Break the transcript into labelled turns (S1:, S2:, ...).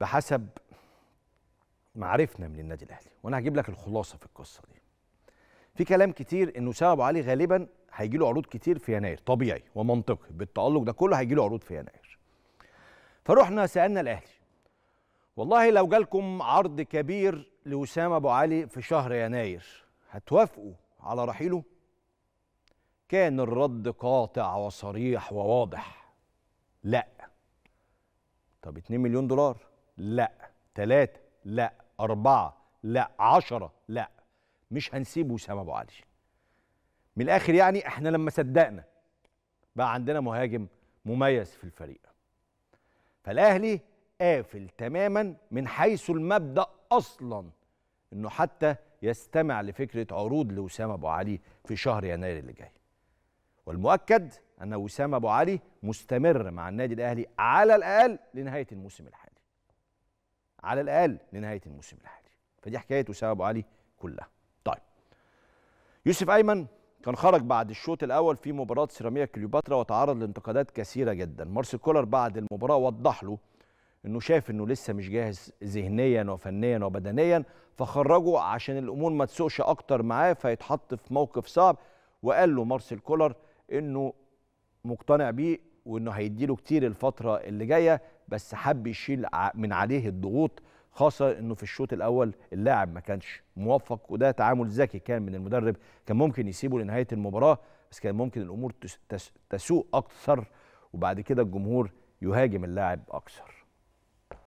S1: بحسب معرفنا من النادي الاهلي وانا هجيب لك الخلاصه في القصه دي في كلام كتير انه سبب علي غالبا هيجي له عروض كتير في يناير طبيعي ومنطقي بالتالق ده كله هيجي له عروض في يناير فروحنا سالنا الاهلي والله لو جالكم عرض كبير لوسام ابو علي في شهر يناير هتوافقوا على رحيله كان الرد قاطع وصريح وواضح لا طب 2 مليون دولار لا ثلاثة لا أربعة لا عشرة لا مش هنسيب وسام أبو علي من الآخر يعني إحنا لما صدقنا بقى عندنا مهاجم مميز في الفريق فالأهلي قافل تماما من حيث المبدأ أصلا إنه حتى يستمع لفكرة عروض لوسام أبو علي في شهر يناير اللي جاي والمؤكد أن وسام أبو علي مستمر مع النادي الأهلي على الأقل لنهاية الموسم الحالي على الاقل لنهايه الموسم الحالي فدي حكايه وسام ابو علي كلها طيب يوسف ايمن كان خرج بعد الشوط الاول في مباراه سيراميكا كليوباترا وتعرض لانتقادات كثيره جدا مارسيل كولر بعد المباراه وضح له انه شايف انه لسه مش جاهز ذهنيا وفنيا وبدنيا فخرجه عشان الامور ما تسوقش اكتر معاه فيتحط في موقف صعب وقال له مارسيل كولر انه مقتنع بيه وانه هيديله كتير الفتره اللي جايه بس حب يشيل من عليه الضغوط خاصه انه في الشوط الاول اللاعب ما كانش موفق وده تعامل ذكي كان من المدرب كان ممكن يسيبه لنهايه المباراه بس كان ممكن الامور تسوء اكثر وبعد كده الجمهور يهاجم اللاعب اكثر